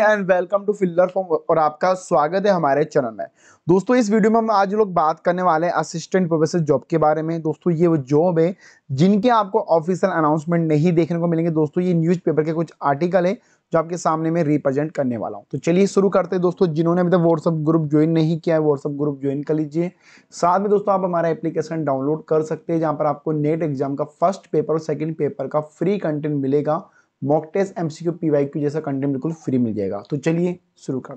and welcome to filler form और आपका स्वागत है हमारे चैनल में दोस्तों इस वीडियो में हम आज लोग बात करने वाले हैं असिस्टेंट प्रोफेसर जॉब के बारे में दोस्तों ये वो जॉब है जिनके आपको ऑफिशियल अनाउंसमेंट नहीं देखने को मिलेंगे दोस्तों ये न्यूज़पेपर के कुछ आर्टिकल है जो आपके सामने में रिप्रेजेंट करने वाला हूँ तो चलिए शुरू करते हैं दोस्तों जिन्होंने अभी तक व्हाट्सअप ग्रुप ज्वाइन नहीं किया है व्हाट्सअप ग्रुप ज्वाइन कर लीजिए साथ में दोस्तों आप हमारा एप्लीकेशन डाउनलोड कर सकते हैं जहाँ पर आपको नेट एग्जाम का फर्स्ट पेपर और सेकेंड पेपर का फ्री कंटेंट मिलेगा मॉक टेस्ट एमसीक्यू पीवाईक्यू जैसा कंटेंट बिल्कुल फ्री मिल जाएगा तो चलिए शुरू कर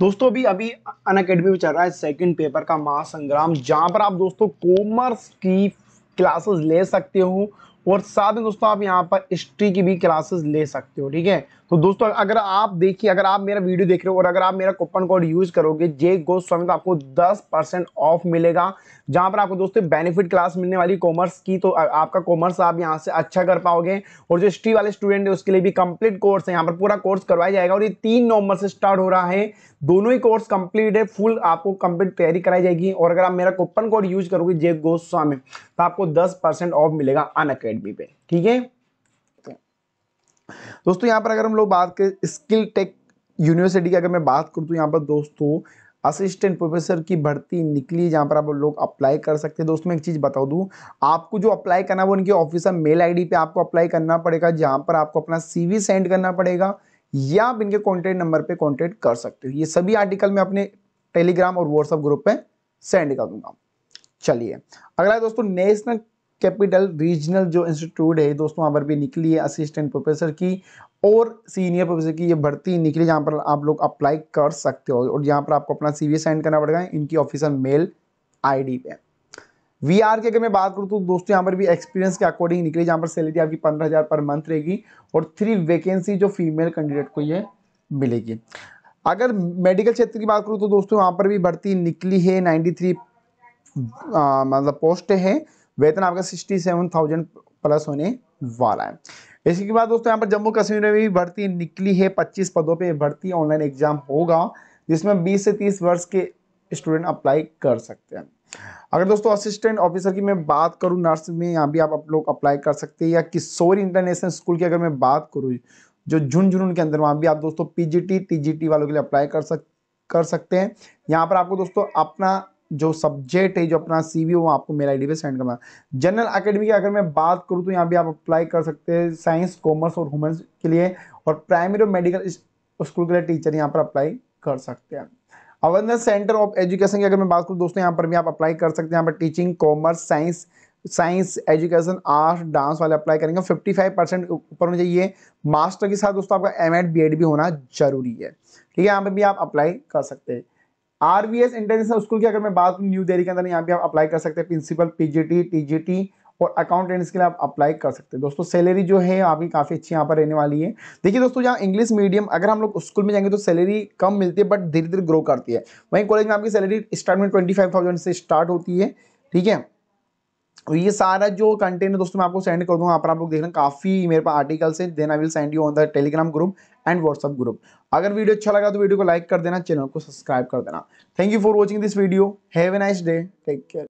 दोस्तों अभी अभी अन अकेडमी में चल रहा है सेकंड पेपर का महासंग्राम जहाँ पर आप दोस्तों कॉमर्स की क्लासेस ले सकते हो और साथ में दोस्तों आप यहाँ पर हिस्ट्री की भी क्लासेस ले सकते हो ठीक है तो दोस्तों अगर आप देखिए अगर आप मेरा वीडियो देख रहे हो और अगर आप मेरा कूपन कोड यूज करोगे जे गोस्वामी तो आपको 10 परसेंट ऑफ मिलेगा जहां पर आपको दोस्तों बेनिफिट क्लास मिलने वाली कॉमर्स की तो आपका कॉमर्स आप यहाँ से अच्छा कर पाओगे और जो हिस्ट्री वाले स्टूडेंट है उसके लिए भी कंप्लीट कोर्स है यहाँ पर पूरा कोर्स करवाया जाएगा और ये तीन नवंबर से स्टार्ट हो रहा है दोनों ही कोर्स कंप्लीट है फुल आपको कंप्लीट तैयारी कराई जाएगी और अगर आप मेरा कूपन कोड यूज करोगे जे गोस्वामी तो आपको दस परसेंट ऑफ मिलेगा अन अकेडमी पे ठीक है दोस्तों यहाँ पर अगर हम लोग बात करें स्किल टेक यूनिवर्सिटी की अगर मैं बात करूँ तो यहाँ पर दोस्तों असिस्टेंट प्रोफेसर की भर्ती निकली जहाँ पर आप लोग अप्लाई कर सकते हैं दोस्तों मैं एक चीज़ बता दूँ आपको जो अप्लाई करना है वो उनके ऑफिसर मेल आईडी पे आपको अप्लाई करना पड़ेगा जहाँ पर आपको अपना सीवी सेंड करना पड़ेगा या आप इनके कॉन्टैक्ट नंबर पर कॉन्टैक्ट कर सकते हो ये सभी आर्टिकल मैं अपने टेलीग्राम और व्हाट्सअप ग्रुप पर सेंड कर दूंगा चलिए अगला दोस्तों नेशनल कैपिटल रीजनल जो इंस्टीट्यूट है दोस्तों वहाँ पर भी निकली है असिस्टेंट प्रोफेसर की और सीनियर प्रोफेसर की ये भर्ती निकली जहाँ पर आप लोग अप्लाई कर सकते हो और यहाँ पर आपको अपना सी वी सेंड करना पड़ेगा इनकी ऑफिसर मेल आईडी पे वी आर की अगर मैं बात करूँ तो दोस्तों यहाँ पर भी एक्सपीरियंस के अकॉर्डिंग निकली जहाँ पर सैलरी आपकी पंद्रह हज़ार पर मंथ रहेगी और थ्री वैकेंसी जो फीमेल कैंडिडेट को ये मिलेगी अगर मेडिकल क्षेत्र की बात करूँ तो दोस्तों वहाँ पर भी भर्ती निकली है नाइन्टी थ्री मतलब पोस्ट है वेतन आपका सिक्सटी सेवन थाउजेंड प्लस होने वाला है इसके बाद दोस्तों यहाँ पर जम्मू कश्मीर में भी भर्ती निकली है पच्चीस पदों पर भर्ती ऑनलाइन एग्जाम होगा जिसमें बीस से तीस वर्ष के स्टूडेंट अप्लाई कर सकते हैं अगर दोस्तों असिस्टेंट ऑफिसर की मैं बात करूं नर्स में यहाँ भी आप, आप लोग अप्लाई कर सकते हैं या किशोर इंटरनेशनल स्कूल की अगर मैं बात करूँ जो झुन जुनून के अंदर वहाँ भी आप दोस्तों पीजीटी टीजीटी वालों के लिए अप्लाई कर सक कर सकते हैं यहाँ पर आपको दोस्तों अपना जो सब्जेक्ट है जो अपना सी वी वो आपको मेल आई पे सेंड करना जनरल अकेडमी की अगर मैं बात करूँ तो यहाँ भी आप अप्लाई कर सकते हैं साइंस कॉमर्स और ह्यूमन के लिए और प्राइमरी और मेडिकल स्कूल के लिए टीचर यहाँ पर अप्लाई कर सकते हैं अवेयरनेस सेंटर ऑफ एजुकेशन की अगर मैं बात करूँ दोस्तों यहाँ पर भी आप अप्लाई कर सकते हैं यहाँ पर teaching commerce science science education art dance वाले अप्लाई करेंगे 55 परसेंट ऊपर होना चाहिए मास्टर के साथ दोस्तों आपका एम एड बी एड भी होना जरूरी है ठीक है यहाँ पर भी आप अप्लाई कर सकते हैं आरवीएस इंटरनेशनल स्कूल की अगर मैं बात करूँ न्यू दिल्ली के अंदर यहाँ पे आप अप्लाई कर सकते हैं प्रिंसिपल पीजीटी टीजीटी और अकाउंटेंट्स के लिए आप अप्लाई कर सकते हैं दोस्तों सैलरी जो है आपकी काफ़ी अच्छी यहाँ पर रहने वाली है देखिए दोस्तों यहाँ इंग्लिश मीडियम अगर हम लोग स्कूल में जाएंगे तो सैलरी कम मिलती है बट धीरे धीरे ग्रो करती है वहीं कॉलेज में आपकी सैलरी स्टार्ट में ट्वेंटी से स्टार्ट होती है ठीक है और तो ये सारा जो कंटेंट है दोस्तों मैं आपको सेंड कर दूँगा आप आप लोग देख रहे हैं काफ़ी मेरे पास आर्टिकल्स हैं then I will send you on the telegram group and WhatsApp group अगर वीडियो अच्छा लगा तो वीडियो को लाइक कर देना चैनल को सब्सक्राइब कर देना thank you for watching this video have a nice day take care